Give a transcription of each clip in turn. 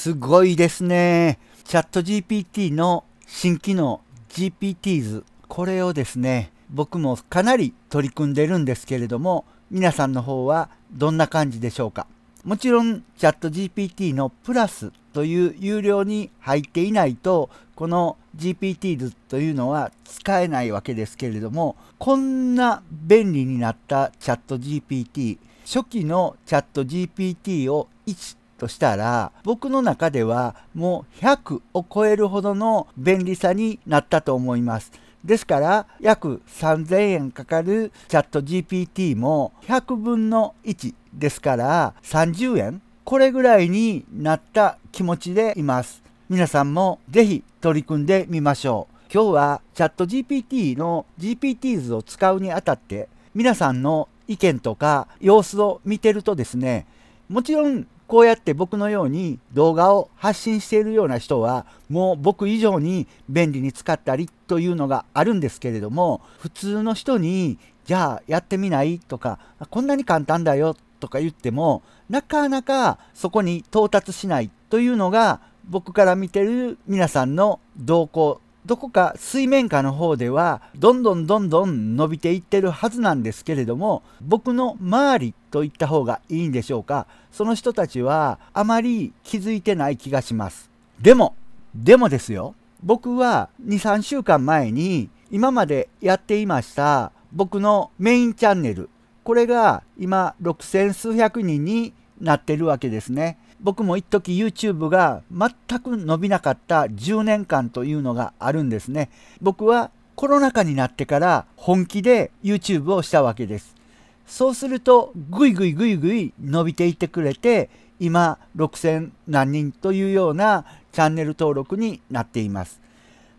すごいですね。チャット GPT の新機能 GPTs。これをですね、僕もかなり取り組んでるんですけれども、皆さんの方はどんな感じでしょうか。もちろんチャット GPT のプラスという有料に入っていないと、この GPT というのは使えないわけですけれども、こんな便利になったチャット GPT、初期のチャット GPT を1としたら僕の中ではもう100を超えるほどの便利さになったと思います。ですから約3000円かかるチャット GPT も100分の1ですから30円これぐらいになった気持ちでいます。皆さんもぜひ取り組んでみましょう。今日はチャット GPT の GPT 図を使うにあたって皆さんの意見とか様子を見てるとですねもちろんこうやって僕のように動画を発信しているような人はもう僕以上に便利に使ったりというのがあるんですけれども普通の人にじゃあやってみないとかこんなに簡単だよとか言ってもなかなかそこに到達しないというのが僕から見てる皆さんの動向どこか水面下の方ではどんどんどんどん伸びていってるはずなんですけれども僕の周りと言った方がいいんでしょうかその人たちはあまり気づいてない気がしますでもでもですよ僕は23週間前に今までやっていました僕のメインチャンネルこれが今6,000数百人になってるわけですね僕も一時 YouTube が全く伸びなかった10年間というのがあるんですね。僕はコロナ禍になってから本気で YouTube をしたわけです。そうするとぐいぐいぐいぐい伸びていってくれて今6000何人というようなチャンネル登録になっています。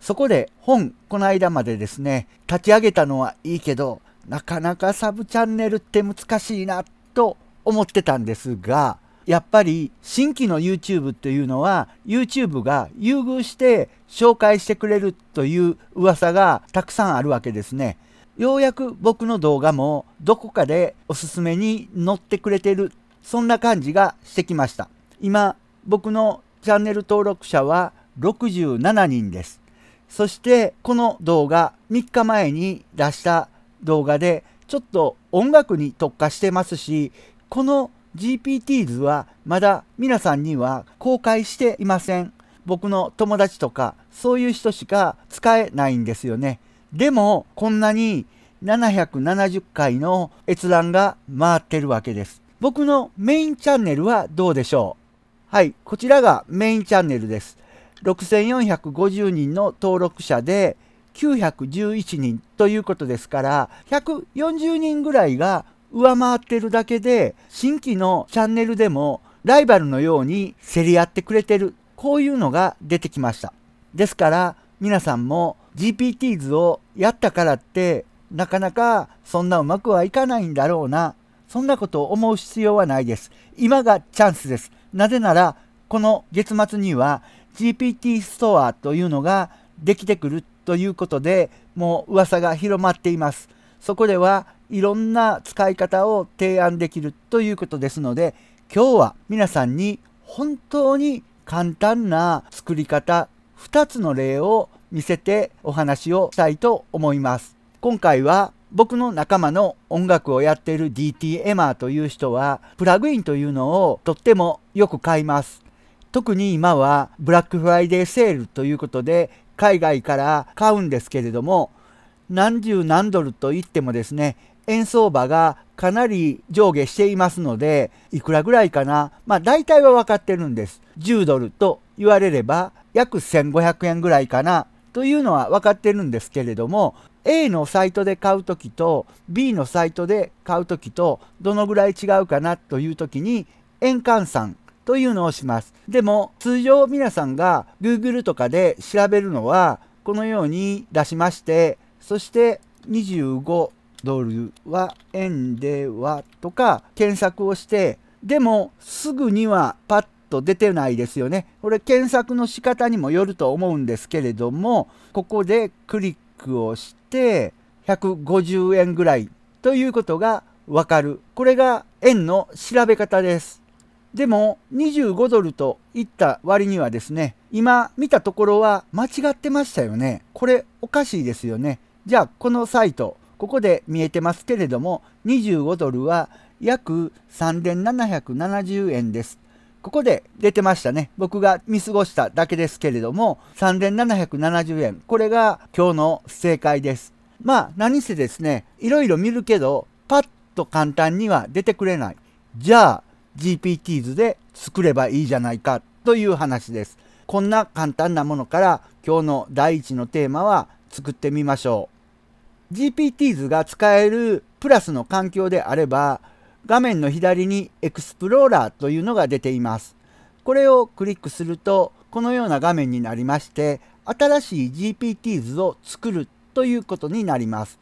そこで本この間までですね立ち上げたのはいいけどなかなかサブチャンネルって難しいなと思ってたんですがやっぱり新規の YouTube っていうのは YouTube が優遇して紹介してくれるという噂がたくさんあるわけですね。ようやく僕の動画もどこかでおすすめに載ってくれてるそんな感じがしてきました。今僕のチャンネル登録者は67人です。そしてこの動画3日前に出した動画でちょっと音楽に特化してますしこの g p t 図はまだ皆さんには公開していません。僕の友達とかそういう人しか使えないんですよね。でもこんなに770回の閲覧が回ってるわけです。僕のメインチャンネルはどうでしょうはい、こちらがメインチャンネルです。6450人の登録者で911人ということですから140人ぐらいが上回ってるだけで、新規のチャンネルでもライバルのように競り合ってくれてる。こういうのが出てきました。ですから、皆さんも g p t 図をやったからって、なかなかそんなうまくはいかないんだろうな。そんなことを思う必要はないです。今がチャンスです。なぜなら、この月末には GPT ストアというのができてくるということで、もう噂が広まっています。そこではいろんな使い方を提案できるということですので今日は皆さんに本当に簡単な作り方2つの例を見せてお話をしたいと思います。今回は僕の仲間の音楽をやっている DT エマーという人はプラグインというのをとってもよく買います。特に今はブラックフライデーセールということで海外から買うんですけれども何十何ドルといってもですね円相場がかなり上下していますので、いくらぐらいかなまあ大体は分かってるんです。10ドルと言われれば約1500円ぐらいかなというのは分かってるんですけれども、A のサイトで買う時と B のサイトで買う時とどのぐらい違うかなという時に円換算というのをします。でも通常皆さんが Google とかで調べるのはこのように出しまして、そして25ドルは円ではとか検索をしてでもすぐにはパッと出てないですよね。これ検索の仕方にもよると思うんですけれどもここでクリックをして150円ぐらいということがわかる。これが円の調べ方です。でも25ドルといった割にはですね今見たところは間違ってましたよね。これおかしいですよね。じゃあこのサイトここで見えてますけれども、25ドルは約3770円です。ここで出てましたね。僕が見過ごしただけですけれども、3770円。これが今日の正解です。まあ、何せですね、いろいろ見るけど、パッと簡単には出てくれない。じゃあ、GPT 図で作ればいいじゃないかという話です。こんな簡単なものから今日の第一のテーマは作ってみましょう。GPTs が使えるプラスの環境であれば、画面の左にエクスプローラーというのが出ています。これをクリックすると、このような画面になりまして、新しい GPTs を作るということになります。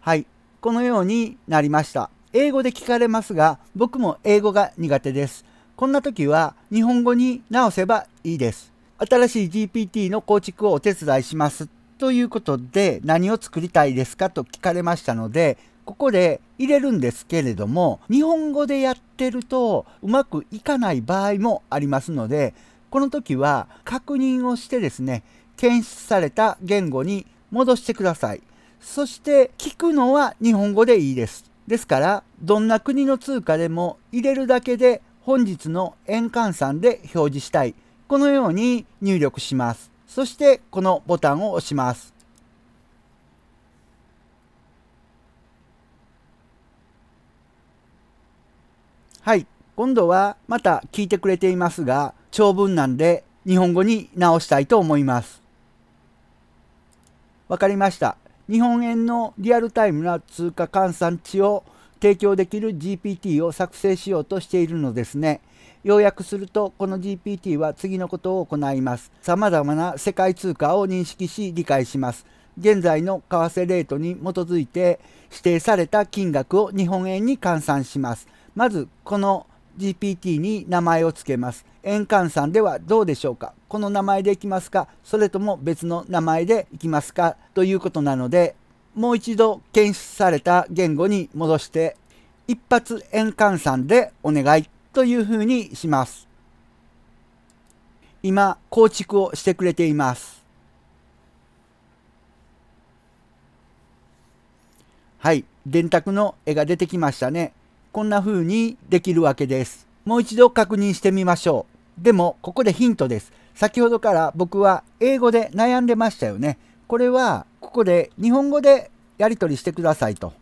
はい、このようになりました。英語で聞かれますが、僕も英語が苦手です。こんな時は日本語に直せばいいです。新しい GPT の構築をお手伝いしますということで何を作りたいですかと聞かれましたのでここで入れるんですけれども日本語でやってるとうまくいかない場合もありますのでこの時は確認をしてですね検出された言語に戻してくださいそして聞くのは日本語でいいですですからどんな国の通貨でも入れるだけで本日の円換算で表示したいこのように入力しますそしてこのボタンを押します。はい、今度はまた聞いてくれていますが、長文なんで日本語に直したいと思います。わかりました。日本円のリアルタイムな通貨換算値を提供できる GPT を作成しようとしているのですね。要約するとこの GPT は次のことを行います。さまざまな世界通貨を認識し理解します。現在の為替レートに基づいて指定された金額を日本円に換算します。まずこの GPT に名前を付けます。円換算ではどうでしょうかこの名前でいきますかそれとも別の名前でいきますかということなのでもう一度検出された言語に戻して一発円換算でお願いというふうにします。今、構築をしてくれています。はい、電卓の絵が出てきましたね。こんな風にできるわけです。もう一度確認してみましょう。でも、ここでヒントです。先ほどから僕は英語で悩んでましたよね。これは、ここで日本語でやり取りしてくださいと。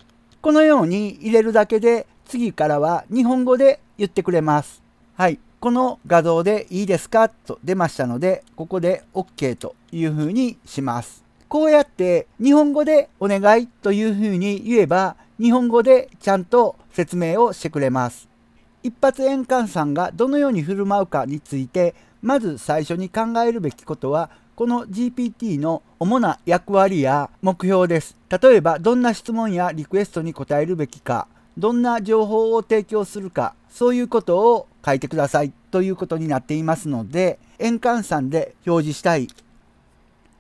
このように入れるだけで、次からは日本語で言ってくれます。はい。この画像でいいですかと出ましたので、ここで OK というふうにします。こうやって日本語でお願いというふうに言えば、日本語でちゃんと説明をしてくれます。一発円換算がどのように振る舞うかについて、まず最初に考えるべきことは、この GPT の主な役割や目標です。例えば、どんな質問やリクエストに答えるべきか、どんな情報を提供するかそういうことを書いてくださいということになっていますので円換算で表示したい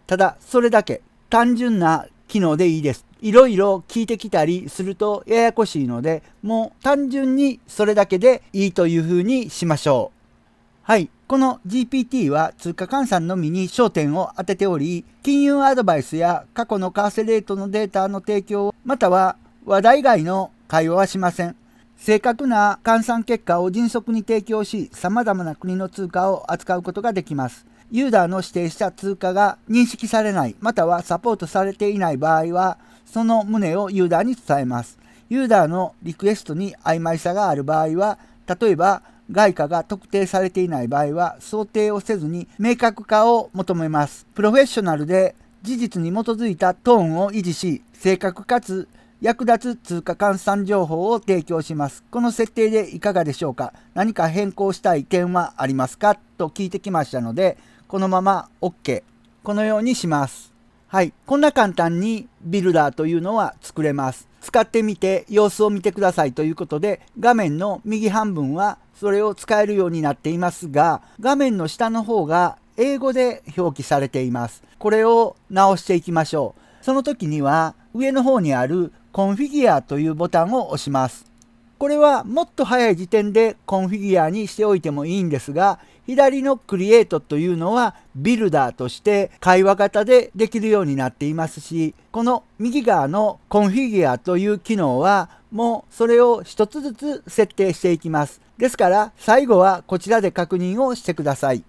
ただそれだけ単純な機能でいいですいろいろ聞いてきたりするとややこしいのでもう単純にそれだけでいいというふうにしましょうはいこの GPT は通貨換算のみに焦点を当てており金融アドバイスや過去の為替レートのデータの提供または話題外の会話はしません。正確な換算結果を迅速に提供し、様々な国の通貨を扱うことができます。ユーザーの指定した通貨が認識されない、またはサポートされていない場合は、その旨をユーザーに伝えます。ユーザーのリクエストに曖昧さがある場合は、例えば外貨が特定されていない場合は、想定をせずに明確化を求めます。プロフェッショナルで事実に基づいたトーンを維持し、正確かつ役立つ通貨換算情報を提供します。この設定でいかがでしょうか何か変更したい点はありますかと聞いてきましたので、このまま OK。このようにします。はい。こんな簡単にビルダーというのは作れます。使ってみて様子を見てくださいということで、画面の右半分はそれを使えるようになっていますが、画面の下の方が英語で表記されています。これを直していきましょう。その時には上の方にあるコンフィギュアというボタンを押します。これはもっと早い時点でコンフィギュアにしておいてもいいんですが、左のクリエイトというのはビルダーとして会話型でできるようになっていますし、この右側のコンフィギュアという機能はもうそれを一つずつ設定していきます。ですから最後はこちらで確認をしてください。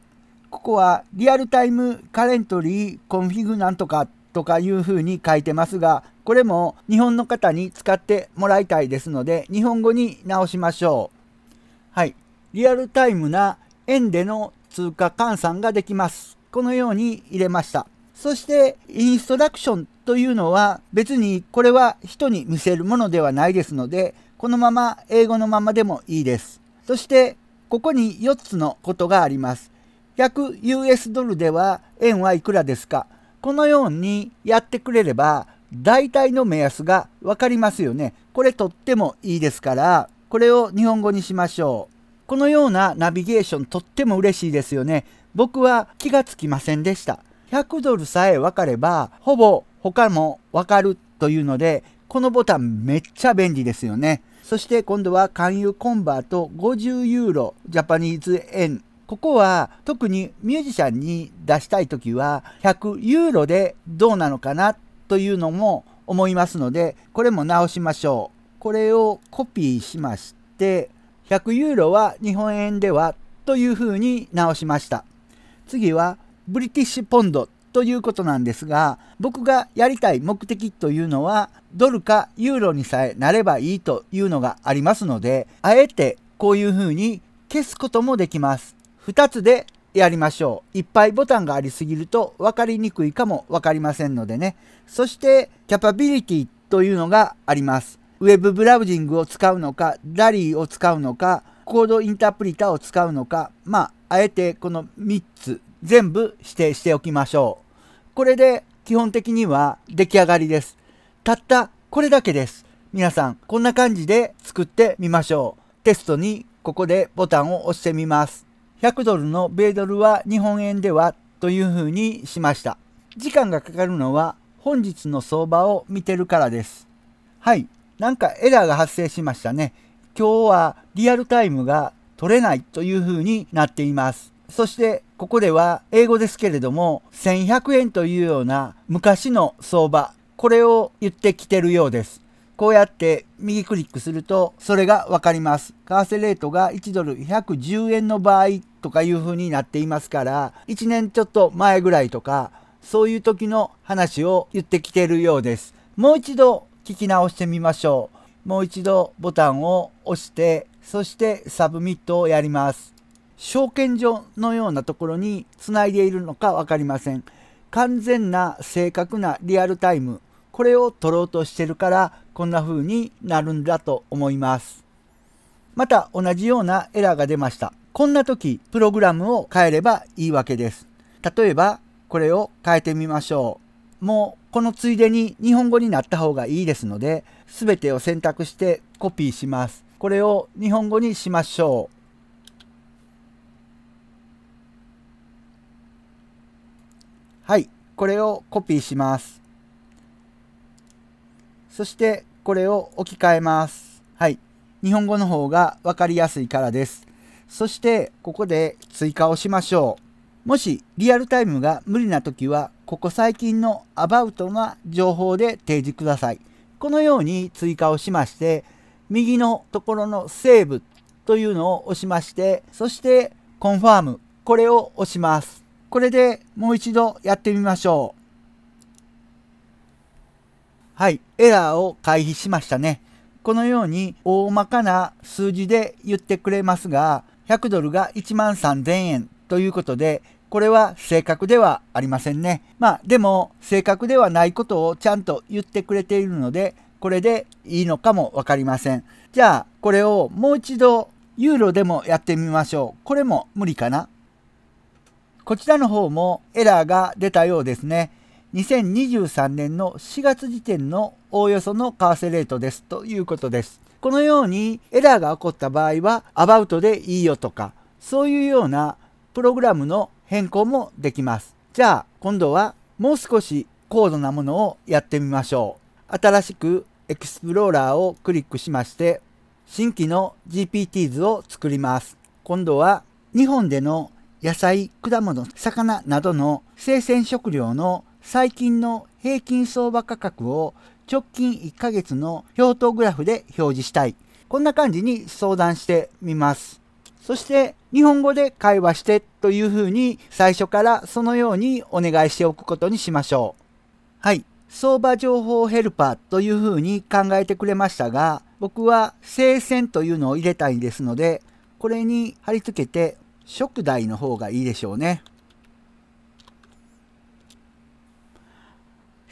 ここはリアルタイムカレントリーコンフィグなんとかとかいうふうに書いてますが、これも日本の方に使ってもらいたいですので、日本語に直しましょう。はい。リアルタイムな円での通貨換算ができます。このように入れました。そして、インストラクションというのは別にこれは人に見せるものではないですので、このまま英語のままでもいいです。そして、ここに4つのことがあります。100US ドルでは円はいくらですかこのようにやってくれれば大体の目安がわかりますよね。これとってもいいですからこれを日本語にしましょう。このようなナビゲーションとっても嬉しいですよね。僕は気がつきませんでした。100ドルさえわかればほぼ他もわかるというのでこのボタンめっちゃ便利ですよね。そして今度は勧誘コンバート50ユーロジャパニーズ円ここは特にミュージシャンに出したい時は100ユーロでどうなのかなというのも思いますのでこれも直しましょう。これをコピーしまして100ユーロは日本円ではというふうに直しました。次はブリティッシュポンドということなんですが僕がやりたい目的というのはドルかユーロにさえなればいいというのがありますのであえてこういうふうに消すこともできます。2つでやりましょう。いっぱいボタンがありすぎると分かりにくいかも分かりませんのでね。そしてキャパビリティというのがあります。ウェブブラウジングを使うのか、ダリーを使うのか、コードインタープリターを使うのか、まあ、あえてこの3つ全部指定しておきましょう。これで基本的には出来上がりです。たったこれだけです。皆さん、こんな感じで作ってみましょう。テストにここでボタンを押してみます。100ドルの米ドルは日本円ではというふうにしました。時間がかかるのは本日の相場を見てるからです。はい、なんかエラーが発生しましたね。今日はリアルタイムが取れないというふうになっています。そしてここでは英語ですけれども1100円というような昔の相場これを言ってきてるようです。こうやって右クリックするとそれがわかります。為替レートが1ドル110円の場合とかいう風になっていますから、1年ちょっと前ぐらいとか、そういう時の話を言ってきているようです。もう一度聞き直してみましょう。もう一度ボタンを押して、そしてサブミットをやります。証券所のようなところにつないでいるのか分かりません。完全な正確なリアルタイム、これを取ろうとしてるからこんな風になるんだと思います。また同じようなエラーが出ました。こんな時、プログラムを変えればいいわけです。例えば、これを変えてみましょう。もう、このついでに日本語になった方がいいですので、すべてを選択してコピーします。これを日本語にしましょう。はい、これをコピーします。そしてこれを置き換えます。はい。日本語の方が分かりやすいからです。そして、ここで追加をしましょう。もし、リアルタイムが無理な時は、ここ最近のアバウトな情報で提示ください。このように追加をしまして、右のところのセーブというのを押しまして、そしてコンファーム、これを押します。これでもう一度やってみましょう。はい、エラーを回避しましたね。このように大まかな数字で言ってくれますが、100ドルが1万3000円ということで、これは正確ではありませんね。まあでも正確ではないことをちゃんと言ってくれているので、これでいいのかもわかりません。じゃあこれをもう一度ユーロでもやってみましょう。これも無理かなこちらの方もエラーが出たようですね。2023年の4月時点のおおよその為替レートですということです。このようにエラーが起こった場合はアバウトでいいよとかそういうようなプログラムの変更もできます。じゃあ今度はもう少し高度なものをやってみましょう。新しくエクスプローラーをクリックしまして新規の GPT 図を作ります。今度は日本での野菜、果物、魚などの生鮮食料の最近の平均相場価格を直近1ヶ月の表等グラフで表示したい。こんな感じに相談してみます。そして日本語で会話してというふうに最初からそのようにお願いしておくことにしましょう。はい。相場情報ヘルパーというふうに考えてくれましたが、僕は聖戦というのを入れたいんですので、これに貼り付けて、食代の方がいいでしょうね。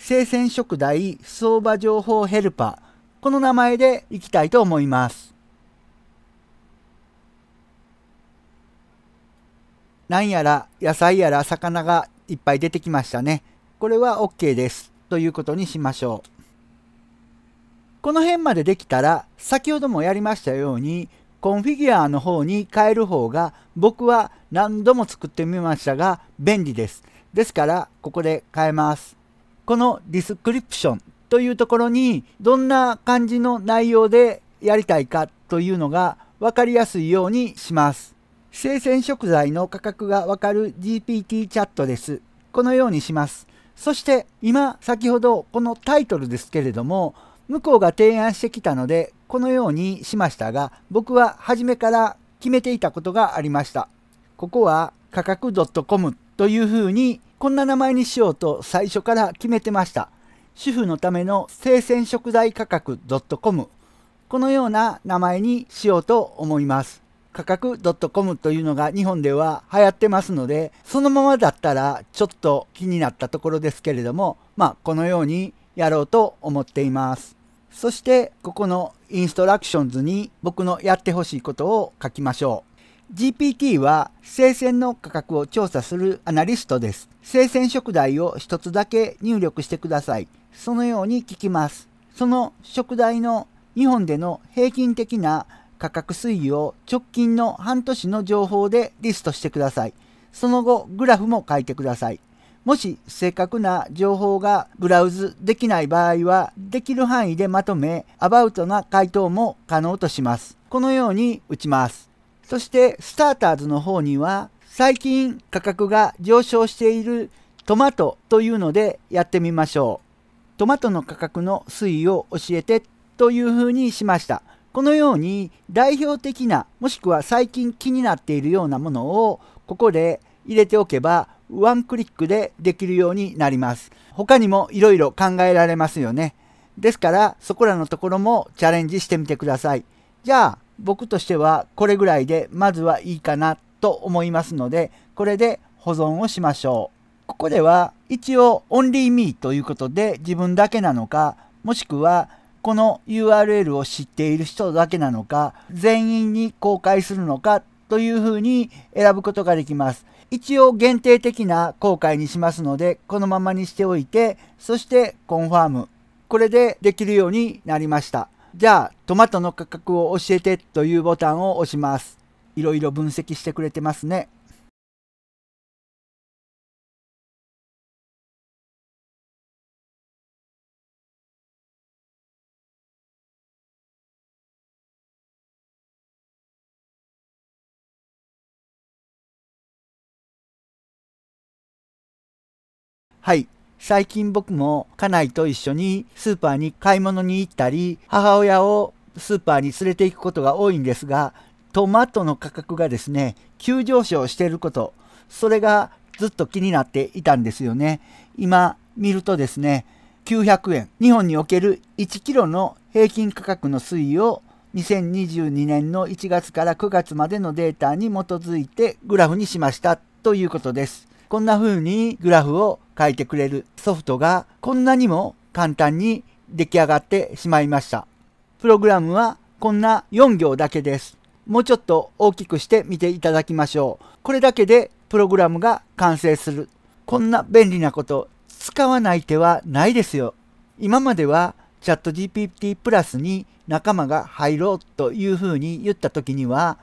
生鮮食材相場情報ヘルパーこの名前でいきたいと思います。なんやら野菜やら魚がいっぱい出てきましたね。これは OK です。ということにしましょう。この辺までできたら先ほどもやりましたようにコンフィギュアの方に変える方が僕は何度も作ってみましたが便利です。ですからここで変えます。このディスクリプションというところにどんな感じの内容でやりたいかというのが分かりやすいようにします。生鮮食材の価格がわかる GPT チャットです。このようにします。そして今先ほどこのタイトルですけれども向こうが提案してきたのでこのようにしましたが僕は初めから決めていたことがありました。ここは価格 .com というふうにこんな名前にしようと最初から決めてました。主婦のための生鮮食材価格 .com このような名前にしようと思います。価格 .com というのが日本では流行ってますので、そのままだったらちょっと気になったところですけれども、まあこのようにやろうと思っています。そしてここのインストラクションズに僕のやってほしいことを書きましょう。GPT は生鮮の価格を調査するアナリストです。生鮮食材を一つだけ入力してください。そのように聞きます。その食材の日本での平均的な価格推移を直近の半年の情報でリストしてください。その後、グラフも書いてください。もし正確な情報がブラウズできない場合は、できる範囲でまとめ、アバウトな回答も可能とします。このように打ちます。そしてスターターズの方には最近価格が上昇しているトマトというのでやってみましょう。トマトの価格の推移を教えてというふうにしました。このように代表的なもしくは最近気になっているようなものをここで入れておけばワンクリックでできるようになります。他にもいろいろ考えられますよね。ですからそこらのところもチャレンジしてみてください。じゃあ僕としてはこれぐらいでまずはいいかなと思いますので、これで保存をしましょう。ここでは一応オンリーミーということで自分だけなのか、もしくはこの URL を知っている人だけなのか、全員に公開するのかというふうに選ぶことができます。一応限定的な公開にしますので、このままにしておいて、そしてコンファーム。これでできるようになりました。じゃあトマトの価格を教えてというボタンを押します。いろいろ分析してくれてますね。はい。最近僕も家内と一緒にスーパーに買い物に行ったり、母親をスーパーに連れて行くことが多いんですが、トマトの価格がですね、急上昇していること、それがずっと気になっていたんですよね。今見るとですね、900円、日本における1キロの平均価格の推移を2022年の1月から9月までのデータに基づいてグラフにしましたということです。こんな風にグラフを書いてくれるソフトがこんなにも簡単に出来上がってしまいました。プログラムはこんな4行だけです。もうちょっと大きくして見ていただきましょう。これだけでプログラムが完成する。こんな便利なこと使わない手はないですよ。今まではチャット GPT プラスに仲間が入ろうというふうに言った時には、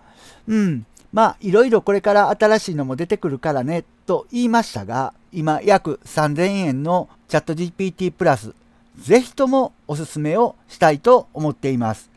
うん、まあいろいろこれから新しいのも出てくるからねと言いましたが、今約3000円のチャット GPT プラス、ぜひともおすすめをしたいと思っています。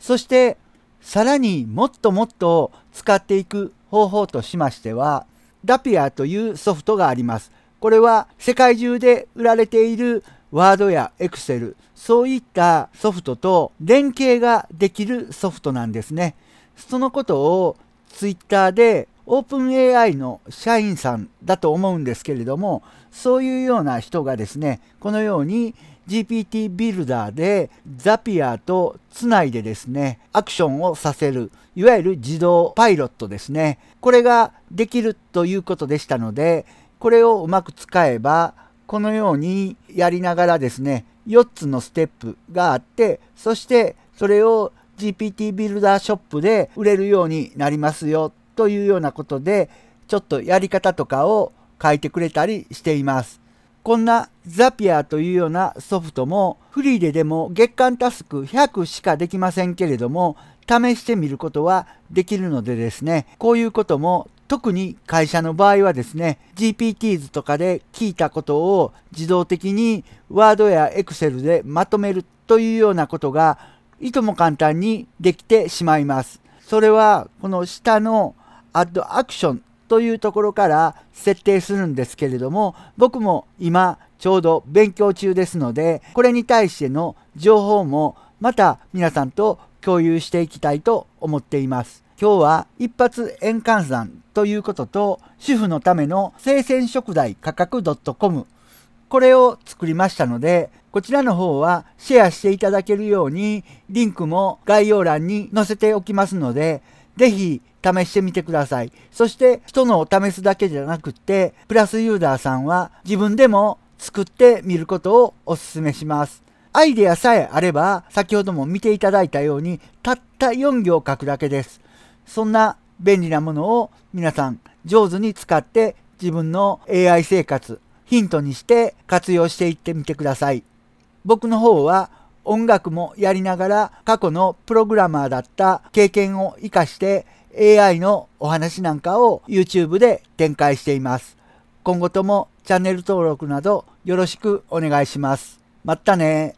そして、さらにもっともっと使っていく方法としましては、ダピアというソフトがあります。これは世界中で売られているワードやエクセル、そういったソフトと連携ができるソフトなんですね。そのことをツイッターでオープン AI の社員さんだと思うんですけれどもそういうような人がですねこのように GPT ビルダーでザピアとつないでですねアクションをさせるいわゆる自動パイロットですねこれができるということでしたのでこれをうまく使えばこのようにやりながらですね4つのステップがあってそしてそれを GPT ビルダーショップで売れるようになりますよというようなことで、ちょっとやり方とかを書いてくれたりしています。こんなザピアというようなソフトもフリーででも月間タスク100しかできませんけれども試してみることはできるのでですね、こういうことも特に会社の場合はですね、GPTs とかで聞いたことを自動的に Word や Excel でまとめるというようなことがいとも簡単にできてしまいます。それはこの下のアッドアクションというところから設定するんですけれども僕も今ちょうど勉強中ですのでこれに対しての情報もまた皆さんと共有していきたいと思っています。今日は一発円換算ということと主婦のための生鮮食材価格 .com これを作りましたのでこちらの方はシェアしていただけるようにリンクも概要欄に載せておきますのでぜひ試してみてください。そして人のを試すだけじゃなくて、プラスユーザーさんは自分でも作ってみることをお勧めします。アイデアさえあれば、先ほども見ていただいたように、たった4行書くだけです。そんな便利なものを皆さん上手に使って自分の AI 生活ヒントにして活用していってみてください。僕の方は音楽もやりながら過去のプログラマーだった経験を活かして AI のお話なんかを YouTube で展開しています。今後ともチャンネル登録などよろしくお願いします。またね